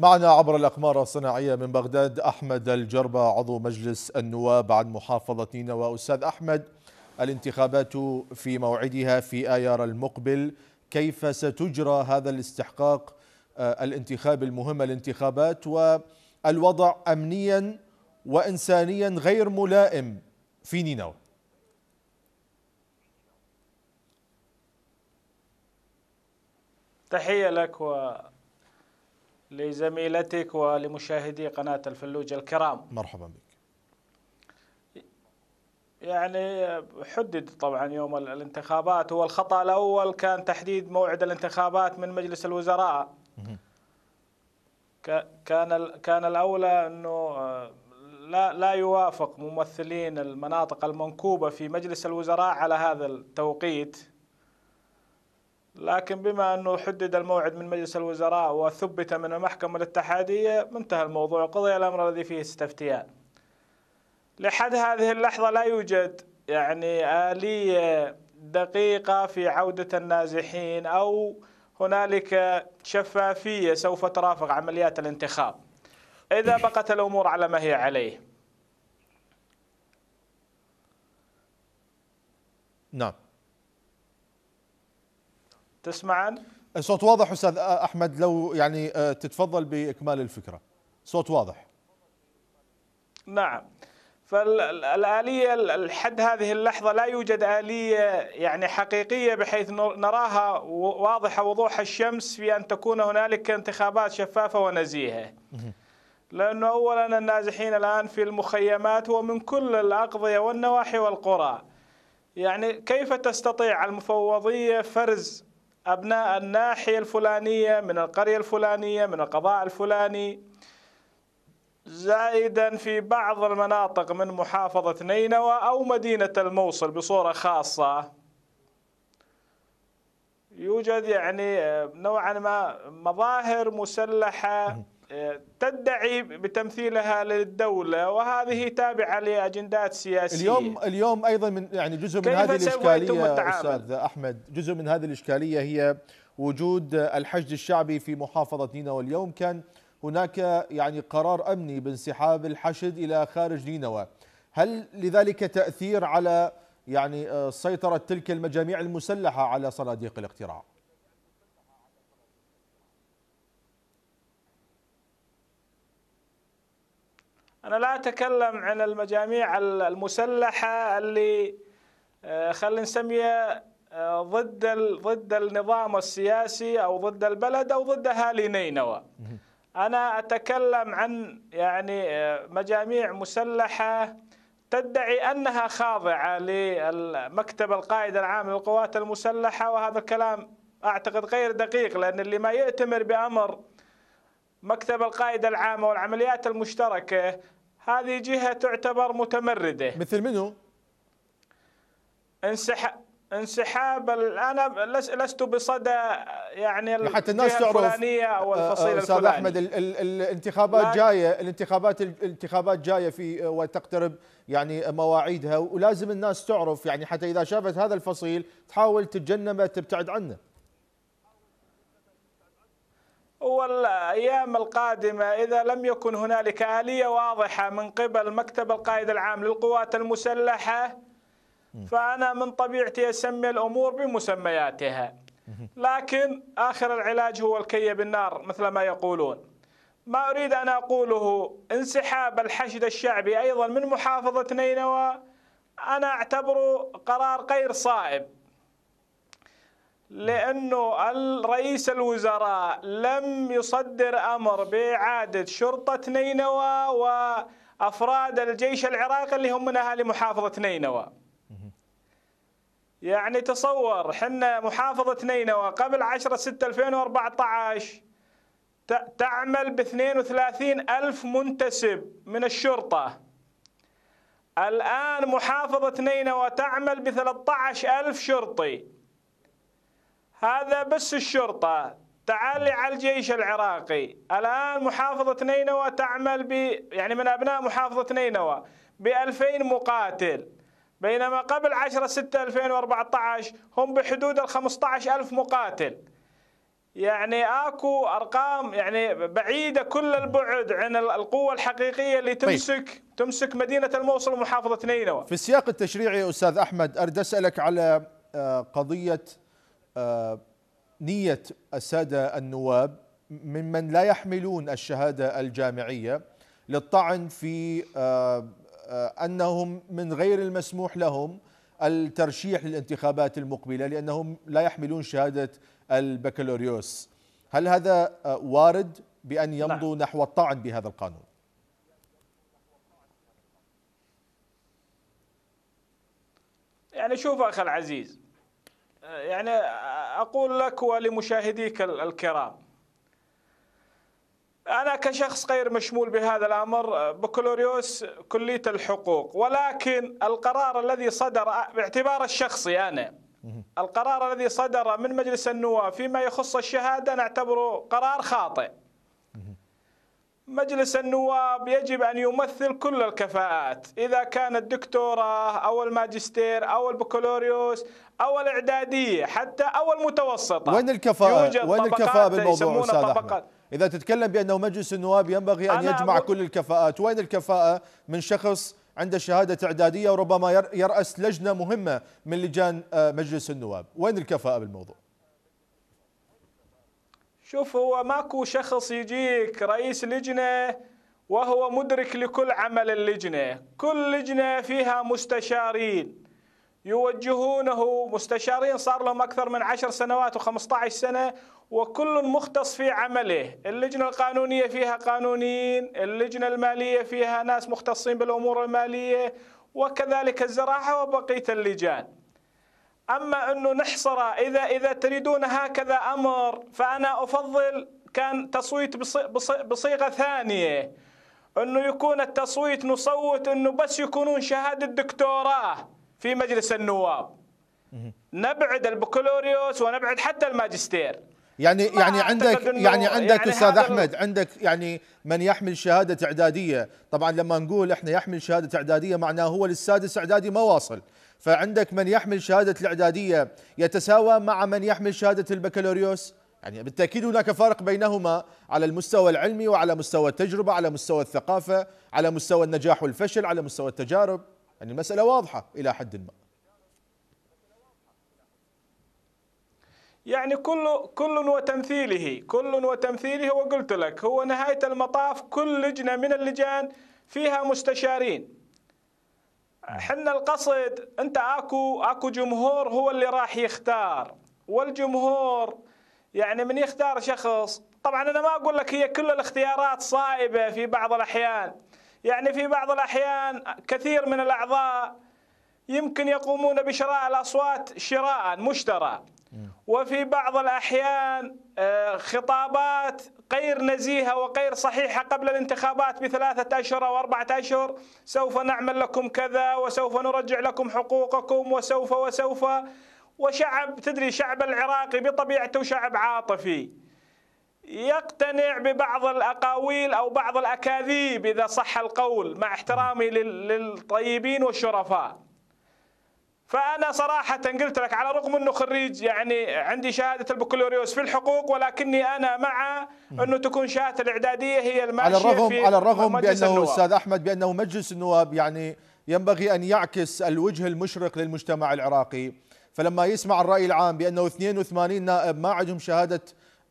معنا عبر الأقمار الصناعية من بغداد أحمد الجربة عضو مجلس النواب عن محافظة نينوى أستاذ أحمد الانتخابات في موعدها في آيار المقبل كيف ستجرى هذا الاستحقاق آه، الانتخابي المهم الانتخابات والوضع أمنيا وإنسانيا غير ملائم في نينوى تحية لك و لزميلتك ولمشاهدي قناة الفلوج الكرام مرحبا بك يعني حدد طبعا يوم الانتخابات هو الخطأ الأول كان تحديد موعد الانتخابات من مجلس الوزراء كان كان الأولى أنه آه، لا لا يوافق ممثلين المناطق المنكوبة في مجلس الوزراء على هذا التوقيت لكن بما أنه حدد الموعد من مجلس الوزراء وثبت من المحكمة الاتحادية انتهى الموضوع قضي الأمر الذي فيه استفتيان لحد هذه اللحظة لا يوجد يعني آلية دقيقة في عودة النازحين أو هنالك شفافية سوف ترافق عمليات الانتخاب إذا بقت الأمور على ما هي عليه نعم تسمعا الصوت واضح استاذ احمد لو يعني آه، تتفضل باكمال الفكره صوت واضح نعم فالآلية لحد هذه اللحظة لا يوجد آلية يعني حقيقية بحيث نراها واضحة وضوح الشمس في أن تكون هنالك انتخابات شفافة ونزيهة لأنه أولا النازحين الآن في المخيمات ومن كل الأقضية والنواحي والقرى يعني كيف تستطيع المفوضية فرز أبناء الناحية الفلانية من القرية الفلانية من القضاء الفلاني زائدا في بعض المناطق من محافظة نينوى أو مدينة الموصل بصورة خاصة يوجد يعني نوعا ما مظاهر مسلحة تدعي بتمثيلها للدولة وهذه تابعة لأجندات سياسية اليوم اليوم أيضا من يعني جزء من هذه الإشكالية أستاذ أحمد جزء من هذه الإشكالية هي وجود الحشد الشعبي في محافظة نينوى اليوم كان هناك يعني قرار أمني بانسحاب الحشد إلى خارج نينوى هل لذلك تأثير على يعني آه، سيطرة تلك المجاميع المسلحة على صناديق الاقتراع؟ أنا لا أتكلم عن المجاميع المسلحة اللي آه، خلينا نسميها آه، ضد ضد النظام السياسي او ضد البلد او ضد اهالي نينوى. انا اتكلم عن يعني آه، مجاميع مسلحه تدعي انها خاضعه لمكتب القائد العام للقوات المسلحه وهذا الكلام اعتقد غير دقيق لان اللي ما يأتمر بامر مكتب القائد العام والعمليات المشتركه هذه جهه تعتبر متمرده مثل منو؟ انسحاب انسحاب انا لست بصدى يعني حتى الناس تعرف الفلانيه آه، او الفصيل آه، استاذ احمد ال ال الانتخابات جايه الانتخابات الانتخابات جايه في آه، وتقترب يعني مواعيدها ولازم الناس تعرف يعني حتى اذا شافت هذا الفصيل تحاول تتجنبه تبتعد عنه والايام القادمه اذا لم يكن هنالك اليه واضحه من قبل مكتب القائد العام للقوات المسلحه فانا من طبيعتي اسمي الامور بمسمياتها لكن اخر العلاج هو الكي بالنار مثل ما يقولون ما اريد ان اقوله انسحاب الحشد الشعبي ايضا من محافظه نينوى انا اعتبره قرار غير صائب لأنه الرئيس الوزراء لم يصدر أمر بإعادة شرطة نينوى وأفراد الجيش العراقي اللي هم من أهالي محافظة نينوى يعني تصور حنا محافظة نينوى قبل 10 6 2014 تعمل ب 32 ألف منتسب من الشرطة الآن محافظة نينوى تعمل ب 13 ألف شرطي هذا بس الشرطة تعالي على الجيش العراقي الآن محافظة نينوى تعمل ب يعني من أبناء محافظة نينوى بألفين 2000 مقاتل بينما قبل 10 6 2014 هم بحدود ال 15000 مقاتل يعني اكو ارقام يعني بعيده كل البعد عن القوه الحقيقيه اللي طيب. تمسك طيب. تمسك مدينه الموصل ومحافظه نينوى في السياق التشريعي استاذ احمد اريد اسالك على آه، قضيه آه، نية السادة النواب ممن لا يحملون الشهادة الجامعية للطعن في آه، آه، أنهم من غير المسموح لهم الترشيح للانتخابات المقبلة لأنهم لا يحملون شهادة البكالوريوس هل هذا وارد بأن نعم. يمضوا نعم. نحو الطعن بهذا القانون يعني شوف أخي العزيز يعني أقول لك ولمشاهديك الكرام أنا كشخص غير مشمول بهذا الأمر بكالوريوس كلية الحقوق ولكن القرار الذي صدر باعتبار الشخصي أنا القرار الذي صدر من مجلس النواب فيما يخص الشهادة نعتبره قرار خاطئ مجلس النواب يجب أن يمثل كل الكفاءات إذا كان الدكتوراه أو الماجستير أو البكالوريوس أو الإعدادية حتى أو المتوسطة وين الكفاءة؟ وين الكفاءة بالموضوع أستاذ إذا تتكلم بأنه مجلس النواب ينبغي أن يجمع أقول... كل الكفاءات وين الكفاءة من شخص عنده شهادة إعدادية وربما يرأس لجنة مهمة من لجان آه، مجلس النواب وين الكفاءة بالموضوع؟ شوف هو ماكو شخص يجيك رئيس لجنة وهو مدرك لكل عمل اللجنة كل لجنة فيها مستشارين يوجهونه مستشارين صار لهم أكثر من عشر سنوات و عشر سنة وكل مختص في عمله اللجنة القانونية فيها قانونيين اللجنة المالية فيها ناس مختصين بالأمور المالية وكذلك الزراعة وبقية اللجان أما أنه نحصر إذا إذا تريدون هكذا أمر فأنا أفضل كان تصويت بصيغة ثانية أنه يكون التصويت نصوت أنه بس يكونون شهادة دكتوراه في مجلس النواب نبعد البكالوريوس ونبعد حتى الماجستير يعني يعني عندك يعني عندك يعني استاذ احمد عندك يعني من يحمل شهاده اعداديه طبعا لما نقول احنا يحمل شهاده اعداديه معناه هو للسادس اعدادي ما واصل فعندك من يحمل شهاده الاعداديه يتساوى مع من يحمل شهاده البكالوريوس يعني بالتاكيد هناك فارق بينهما على المستوى العلمي وعلى مستوى التجربه على مستوى الثقافه على مستوى النجاح والفشل على مستوى التجارب يعني المساله واضحه الى حد ما يعني كل كل وتمثيله كل وتمثيله وقلت لك هو نهاية المطاف كل لجنة من اللجان فيها مستشارين حنا القصد انت اكو اكو جمهور هو اللي راح يختار والجمهور يعني من يختار شخص طبعا انا ما اقول لك هي كل الاختيارات صائبه في بعض الاحيان يعني في بعض الاحيان كثير من الاعضاء يمكن يقومون بشراء الاصوات شراء مشترى وفي بعض الأحيان آه، خطابات غير نزيهة وغير صحيحة قبل الانتخابات بثلاثة أشهر أو أربعة أشهر سوف نعمل لكم كذا وسوف نرجع لكم حقوقكم وسوف وسوف وشعب تدري شعب العراقي بطبيعته شعب عاطفي يقتنع ببعض الأقاويل أو بعض الأكاذيب إذا صح القول مع احترامي للطيبين والشرفاء فانا صراحه قلت لك على الرغم انه خريج يعني عندي شهاده البكالوريوس في الحقوق ولكني انا مع انه تكون شهاده الاعداديه هي الماشيه على الرغم في على الرغم بانه استاذ احمد بانه مجلس النواب يعني ينبغي ان يعكس الوجه المشرق للمجتمع العراقي فلما يسمع الراي العام بانه 82 نائب ما عندهم شهاده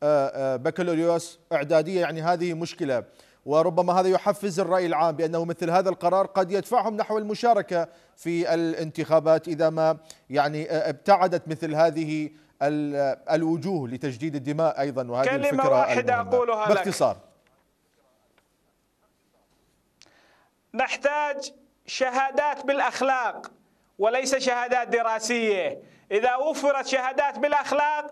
آه، آه، بكالوريوس اعداديه يعني هذه مشكله وربما هذا يحفز الرأي العام بأنه مثل هذا القرار قد يدفعهم نحو المشاركة في الانتخابات إذا ما يعني آه، ابتعدت مثل هذه الوجوه لتجديد الدماء أيضا وهذه كلمة الفكرة واحدة أقولها باختصار نحتاج شهادات بالأخلاق وليس شهادات دراسية إذا وفرت شهادات بالأخلاق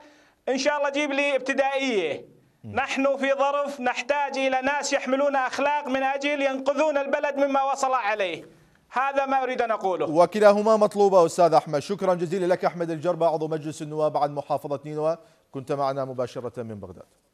إن شاء الله جيب لي ابتدائية نحن في ظرف نحتاج إلى ناس يحملون أخلاق من أجل ينقذون البلد مما وصل عليه هذا ما أريد أن أقوله وكلاهما مطلوبة أستاذ أحمد شكرا جزيلا لك أحمد الجربة عضو مجلس النواب عن محافظة نينوى كنت معنا مباشرة من بغداد